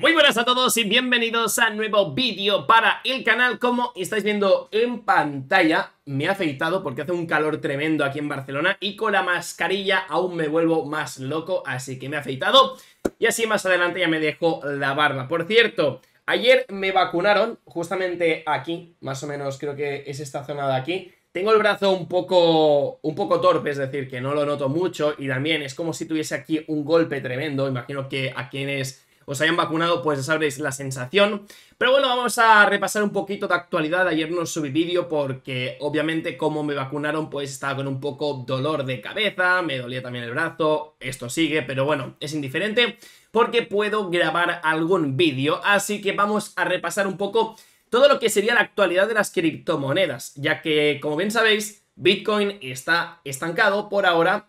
Muy buenas a todos y bienvenidos a nuevo vídeo para el canal. Como estáis viendo en pantalla, me he afeitado porque hace un calor tremendo aquí en Barcelona y con la mascarilla aún me vuelvo más loco, así que me he afeitado y así más adelante ya me dejo la barba. Por cierto, ayer me vacunaron justamente aquí, más o menos creo que es esta zona de aquí, tengo el brazo un poco, un poco torpe, es decir, que no lo noto mucho y también es como si tuviese aquí un golpe tremendo. Imagino que a quienes os hayan vacunado, pues ya sabréis la sensación. Pero bueno, vamos a repasar un poquito de actualidad. Ayer no subí vídeo porque obviamente como me vacunaron pues estaba con un poco dolor de cabeza, me dolía también el brazo, esto sigue, pero bueno, es indiferente porque puedo grabar algún vídeo. Así que vamos a repasar un poco todo lo que sería la actualidad de las criptomonedas, ya que como bien sabéis, Bitcoin está estancado por ahora.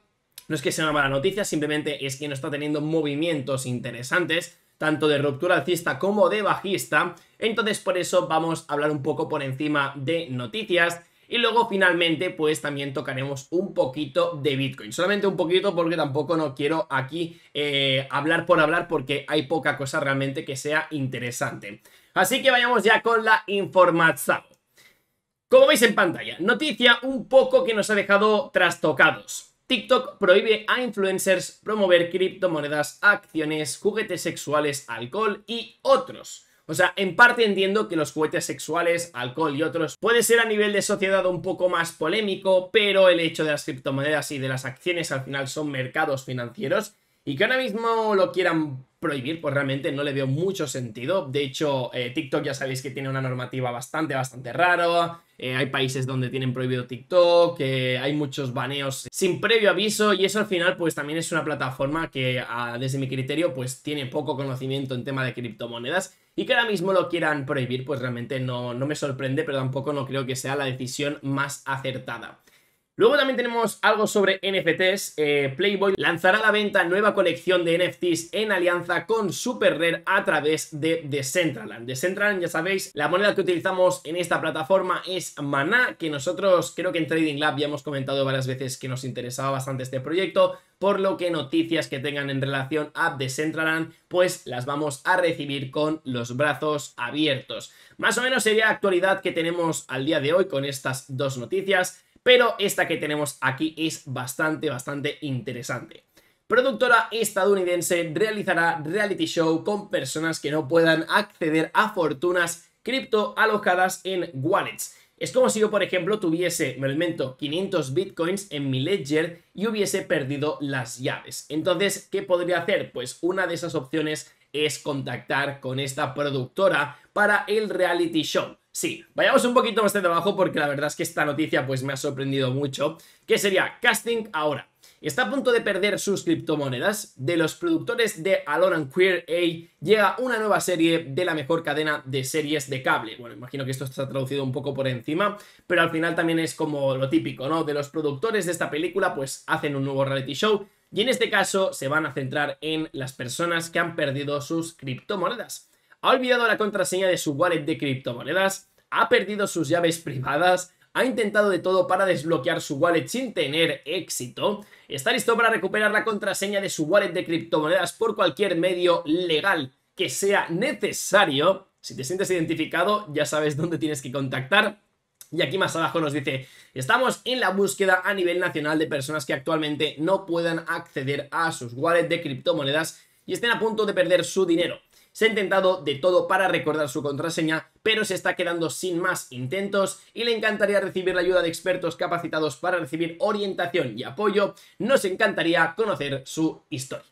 No es que sea una mala noticia, simplemente es que no está teniendo movimientos interesantes tanto de ruptura alcista como de bajista. Entonces por eso vamos a hablar un poco por encima de noticias. Y luego finalmente pues también tocaremos un poquito de Bitcoin. Solamente un poquito porque tampoco no quiero aquí eh, hablar por hablar porque hay poca cosa realmente que sea interesante. Así que vayamos ya con la información. Como veis en pantalla, noticia un poco que nos ha dejado trastocados. TikTok prohíbe a influencers promover criptomonedas, acciones, juguetes sexuales, alcohol y otros. O sea, en parte entiendo que los juguetes sexuales, alcohol y otros puede ser a nivel de sociedad un poco más polémico, pero el hecho de las criptomonedas y de las acciones al final son mercados financieros y que ahora mismo lo quieran prohibir, pues realmente no le veo mucho sentido. De hecho, eh, TikTok ya sabéis que tiene una normativa bastante, bastante rara. Eh, hay países donde tienen prohibido TikTok, hay muchos baneos sin previo aviso y eso al final pues también es una plataforma que desde mi criterio pues tiene poco conocimiento en tema de criptomonedas y que ahora mismo lo quieran prohibir pues realmente no, no me sorprende pero tampoco no creo que sea la decisión más acertada. Luego también tenemos algo sobre NFTs. Eh, Playboy lanzará la venta nueva colección de NFTs en alianza con Super a través de Decentraland. Decentraland, ya sabéis, la moneda que utilizamos en esta plataforma es Mana, que nosotros creo que en Trading Lab ya hemos comentado varias veces que nos interesaba bastante este proyecto por lo que noticias que tengan en relación a Decentraland, pues las vamos a recibir con los brazos abiertos. Más o menos sería la actualidad que tenemos al día de hoy con estas dos noticias pero esta que tenemos aquí es bastante, bastante interesante. Productora estadounidense realizará reality show con personas que no puedan acceder a fortunas cripto alojadas en wallets. Es como si yo, por ejemplo, tuviese, me lo 500 bitcoins en mi ledger y hubiese perdido las llaves. Entonces, ¿qué podría hacer? Pues una de esas opciones es contactar con esta productora para el reality show. Sí, vayamos un poquito más de abajo porque la verdad es que esta noticia pues me ha sorprendido mucho, que sería Casting ahora. Está a punto de perder sus criptomonedas. De los productores de Alone and Queer A llega una nueva serie de la mejor cadena de series de cable. Bueno, imagino que esto está traducido un poco por encima, pero al final también es como lo típico, ¿no? De los productores de esta película pues hacen un nuevo reality show y en este caso se van a centrar en las personas que han perdido sus criptomonedas ha olvidado la contraseña de su wallet de criptomonedas, ha perdido sus llaves privadas, ha intentado de todo para desbloquear su wallet sin tener éxito, está listo para recuperar la contraseña de su wallet de criptomonedas por cualquier medio legal que sea necesario. Si te sientes identificado, ya sabes dónde tienes que contactar. Y aquí más abajo nos dice, estamos en la búsqueda a nivel nacional de personas que actualmente no puedan acceder a sus wallets de criptomonedas y estén a punto de perder su dinero. Se ha intentado de todo para recordar su contraseña, pero se está quedando sin más intentos y le encantaría recibir la ayuda de expertos capacitados para recibir orientación y apoyo. Nos encantaría conocer su historia.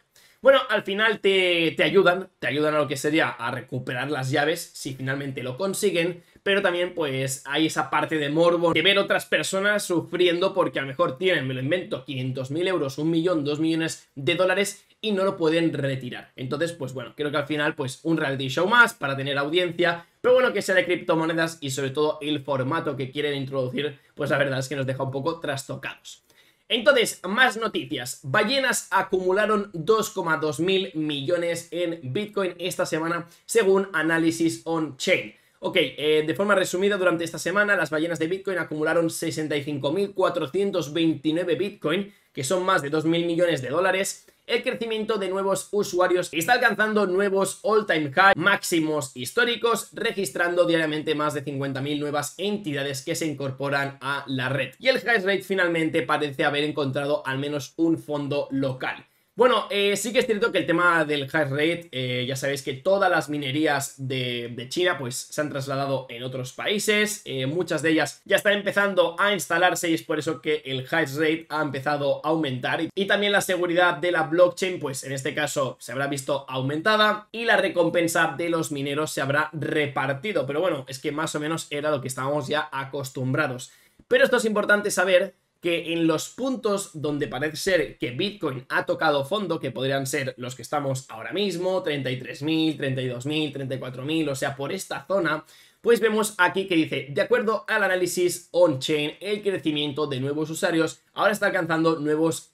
Bueno, al final te, ayudan, te ayudan a lo que sería a recuperar las llaves si finalmente lo consiguen, pero también pues hay esa parte de morbo de ver otras personas sufriendo porque a lo mejor tienen, me lo invento, 500.000 euros, un millón, dos millones de dólares y no lo pueden retirar. Entonces, pues bueno, creo que al final, pues un reality show más para tener audiencia, pero bueno, que sea de criptomonedas y sobre todo el formato que quieren introducir, pues la verdad es que nos deja un poco trastocados. Entonces, más noticias. Ballenas acumularon 2,2 mil millones en Bitcoin esta semana, según análisis on-chain. Ok, eh, de forma resumida, durante esta semana las ballenas de Bitcoin acumularon 65.429 Bitcoin, que son más de 2.000 millones de dólares, el crecimiento de nuevos usuarios está alcanzando nuevos all-time high máximos históricos, registrando diariamente más de 50.000 nuevas entidades que se incorporan a la red. Y el high rate finalmente parece haber encontrado al menos un fondo local. Bueno, eh, sí que es cierto que el tema del hash rate, eh, ya sabéis que todas las minerías de, China pues se han trasladado en otros países, eh, muchas de ellas ya están empezando a instalarse y es por eso que el hash rate ha empezado a aumentar y también la seguridad de la blockchain pues en este caso se habrá visto aumentada y la recompensa de los mineros se habrá repartido, pero bueno, es que más o menos era lo que estábamos ya acostumbrados. Pero esto es importante saber que en los puntos donde parece ser que Bitcoin ha tocado fondo, que podrían ser los que estamos ahora mismo, 33.000, 32.000, 34.000, o sea, por esta zona, pues vemos aquí que dice, de acuerdo al análisis on-chain, el crecimiento de nuevos usuarios ahora está alcanzando nuevos,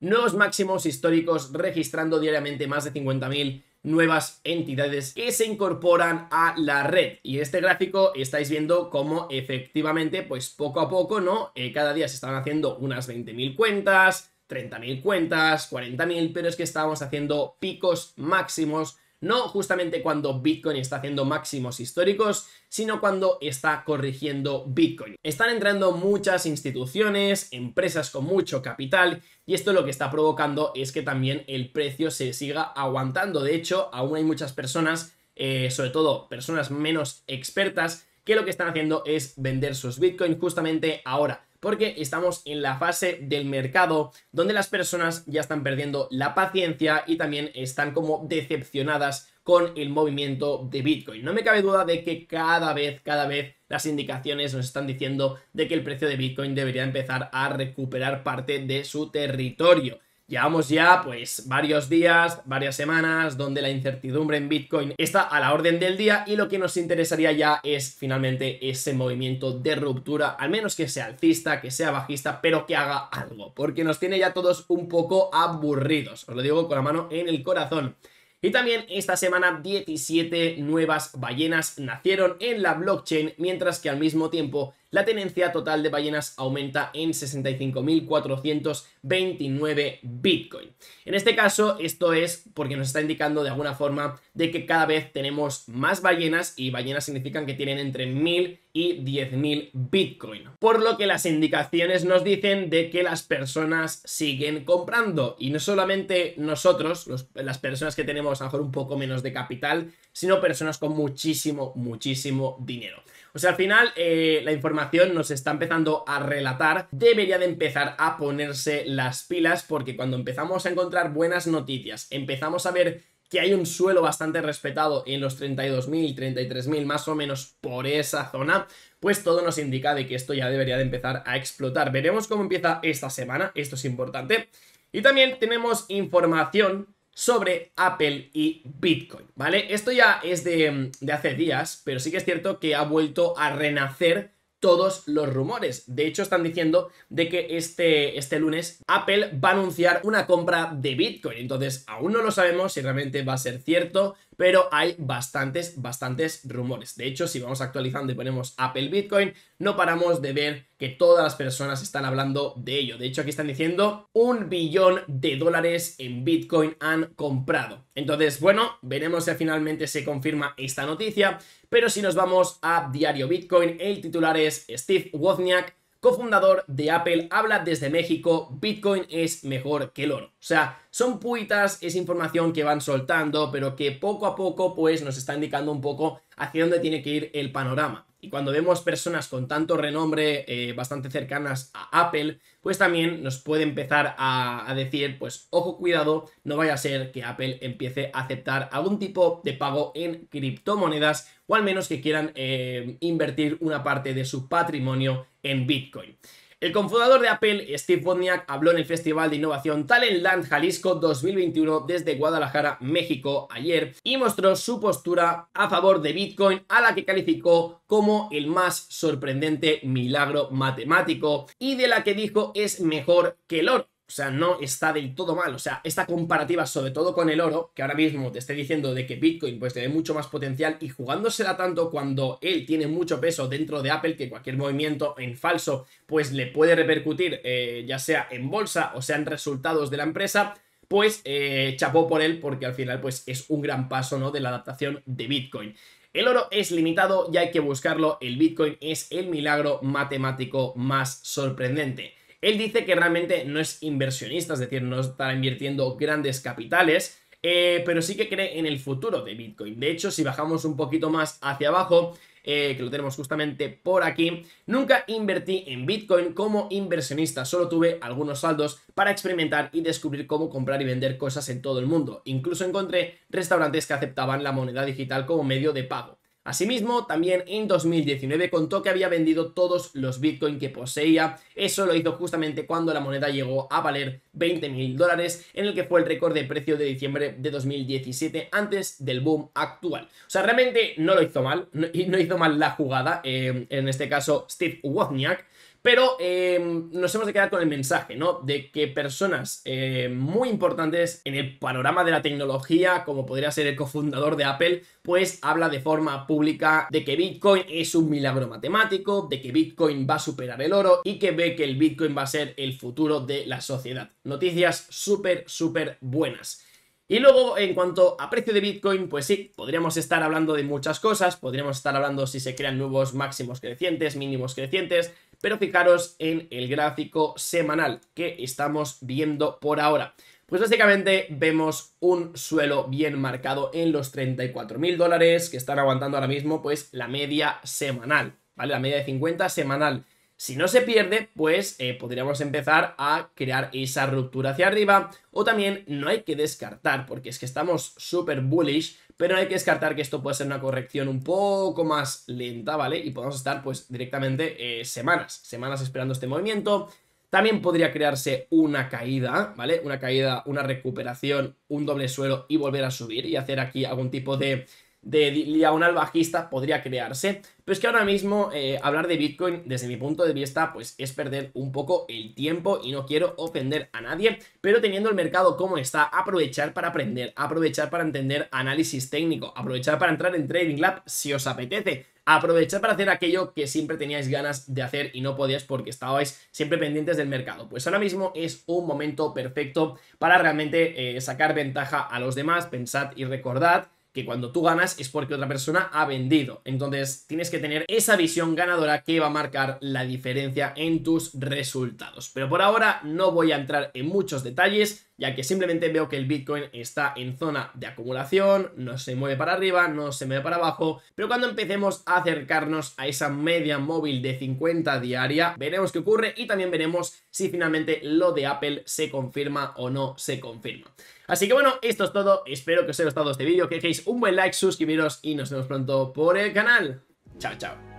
nuevos máximos históricos, registrando diariamente más de 50.000 nuevas entidades que se incorporan a la red. Y en este gráfico estáis viendo cómo efectivamente, pues poco a poco, ¿no? Eh, cada día se están haciendo unas 20.000 cuentas, 30.000 cuentas, 40.000, pero es que estábamos haciendo picos máximos no justamente cuando Bitcoin está haciendo máximos históricos, sino cuando está corrigiendo Bitcoin. Están entrando muchas instituciones, empresas con mucho capital, y esto lo que está provocando es que también el precio se siga aguantando. De hecho, aún hay muchas personas, eh, sobre todo personas menos expertas, que lo que están haciendo es vender sus Bitcoin justamente ahora porque estamos en la fase del mercado donde las personas ya están perdiendo la paciencia y también están como decepcionadas con el movimiento de Bitcoin. No me cabe duda de que cada vez, cada vez las indicaciones nos están diciendo de que el precio de Bitcoin debería empezar a recuperar parte de su territorio. Llevamos ya pues varios días, varias semanas donde la incertidumbre en Bitcoin está a la orden del día y lo que nos interesaría ya es finalmente ese movimiento de ruptura, al menos que sea alcista, que sea bajista, pero que haga algo, porque nos tiene ya todos un poco aburridos, os lo digo con la mano en el corazón. Y también esta semana 17 nuevas ballenas nacieron en la blockchain, mientras que al mismo tiempo la tenencia total de ballenas aumenta en 65.429 Bitcoin. En este caso, esto es porque nos está indicando de alguna forma de que cada vez tenemos más ballenas y ballenas significan que tienen entre 1.000 y 10.000 Bitcoin. Por lo que las indicaciones nos dicen de que las personas siguen comprando y no solamente nosotros, las personas que tenemos a lo mejor un poco menos de capital, sino personas con muchísimo, muchísimo dinero. O sea, al final eh, la información nos está empezando a relatar, debería de empezar a ponerse las pilas porque cuando empezamos a encontrar buenas noticias, empezamos a ver que hay un suelo bastante respetado en los 32.000, 33.000 más o menos por esa zona, pues todo nos indica de que esto ya debería de empezar a explotar. Veremos cómo empieza esta semana, esto es importante. Y también tenemos información sobre Apple y Bitcoin, ¿vale? Esto ya es de, hace días, pero sí que es cierto que ha vuelto a renacer todos los rumores. De hecho, están diciendo de que este, este, lunes Apple va a anunciar una compra de Bitcoin. Entonces, aún no lo sabemos si realmente va a ser cierto, pero hay bastantes, bastantes rumores. De hecho, si vamos actualizando y ponemos Apple Bitcoin, no paramos de ver que todas las personas están hablando de ello. De hecho, aquí están diciendo un billón de dólares en Bitcoin han comprado. Entonces, bueno, veremos si finalmente se confirma esta noticia. Pero si nos vamos a Diario Bitcoin, el titular es Steve Wozniak cofundador de Apple, habla desde México, Bitcoin es mejor que el oro. O sea, son puitas, es información que van soltando, pero que poco a poco pues nos está indicando un poco hacia dónde tiene que ir el panorama. Y cuando vemos personas con tanto renombre, eh, bastante cercanas a Apple, pues también nos puede empezar a, decir, pues ojo cuidado, no vaya a ser que Apple empiece a aceptar algún tipo de pago en criptomonedas o al menos que quieran eh, invertir una parte de su patrimonio en Bitcoin. El cofundador de Apple, Steve Wozniak, habló en el Festival de Innovación Land Jalisco 2021 desde Guadalajara, México, ayer y mostró su postura a favor de Bitcoin, a la que calificó como el más sorprendente milagro matemático y de la que dijo es mejor que el oro. O sea, no está del todo mal. O sea, esta comparativa, sobre todo con el oro, que ahora mismo te estoy diciendo de que Bitcoin pues tiene mucho más potencial y jugándosela tanto cuando él tiene mucho peso dentro de Apple que cualquier movimiento en falso pues le puede repercutir eh, ya sea en bolsa o sea en resultados de la empresa, pues eh, chapó por él porque al final pues es un gran paso, ¿no? De la adaptación de Bitcoin. El oro es limitado y hay que buscarlo. El Bitcoin es el milagro matemático más sorprendente. Él dice que realmente no es inversionista, es decir, no estará invirtiendo grandes capitales, eh, pero sí que cree en el futuro de Bitcoin. De hecho, si bajamos un poquito más hacia abajo, eh, que lo tenemos justamente por aquí. Nunca invertí en Bitcoin como inversionista, solo tuve algunos saldos para experimentar y descubrir cómo comprar y vender cosas en todo el mundo. Incluso encontré restaurantes que aceptaban la moneda digital como medio de pago. Asimismo, también en 2019 contó que había vendido todos los Bitcoin que poseía. Eso lo hizo justamente cuando la moneda llegó a valer 20.000 dólares, en el que fue el récord de precio de diciembre de 2017, antes del boom actual. O sea, realmente no lo hizo mal, y no hizo mal la jugada, eh, en este caso Steve Wozniak. Pero em, nos hemos de quedar con el mensaje, ¿no? De que personas em, muy importantes en el panorama de la tecnología, como podría ser el cofundador de Apple, pues habla de forma pública de que Bitcoin es un milagro matemático, de que Bitcoin va a superar el oro y que ve que el Bitcoin va a ser el futuro de la sociedad. Noticias súper, súper buenas. Y luego, en cuanto a precio de Bitcoin, pues sí, podríamos estar hablando de muchas cosas, podríamos estar hablando si se crean nuevos máximos crecientes, mínimos crecientes, pero fijaros en el gráfico semanal que estamos viendo por ahora. Pues básicamente vemos un suelo bien marcado en los 34.000 mil dólares que están aguantando ahora mismo pues la media semanal, ¿vale? La media de 50 semanal. Si no se pierde, pues eh, podríamos empezar a crear esa ruptura hacia arriba o también no hay que descartar, porque es que estamos súper bullish, pero no hay que descartar que esto puede ser una corrección un poco más lenta, ¿vale? Y podemos estar pues directamente eh, semanas, semanas esperando este movimiento. También podría crearse una caída, ¿vale? Una caída, una recuperación, un doble suelo y volver a subir y hacer aquí algún tipo de de diagonal bajista podría crearse. Pero es que ahora mismo eh, hablar de Bitcoin, desde mi punto de vista, pues es perder un poco el tiempo y no quiero ofender a nadie, pero teniendo el mercado como está, aprovechar para aprender, aprovechar para entender análisis técnico, aprovechar para entrar en Trading Lab si os apetece. Aprovechar para hacer aquello que siempre teníais ganas de hacer y no podías porque estabais siempre pendientes del mercado. Pues ahora mismo es un momento perfecto para realmente eh, sacar ventaja a los demás. Pensad y recordad que cuando tú ganas es porque otra persona ha vendido. Entonces tienes que tener esa visión ganadora que va a marcar la diferencia en tus resultados. Pero por ahora no voy a entrar en muchos detalles ya que simplemente veo que el Bitcoin está en zona de acumulación, no se mueve para arriba, no se mueve para abajo, pero cuando empecemos a acercarnos a esa media móvil de 50 diaria, veremos qué ocurre y también veremos si finalmente lo de Apple se confirma o no se confirma. Así que bueno, esto es todo, espero que os haya gustado este vídeo, que dejéis un buen like, suscribiros y nos vemos pronto por el canal. Chao, chao.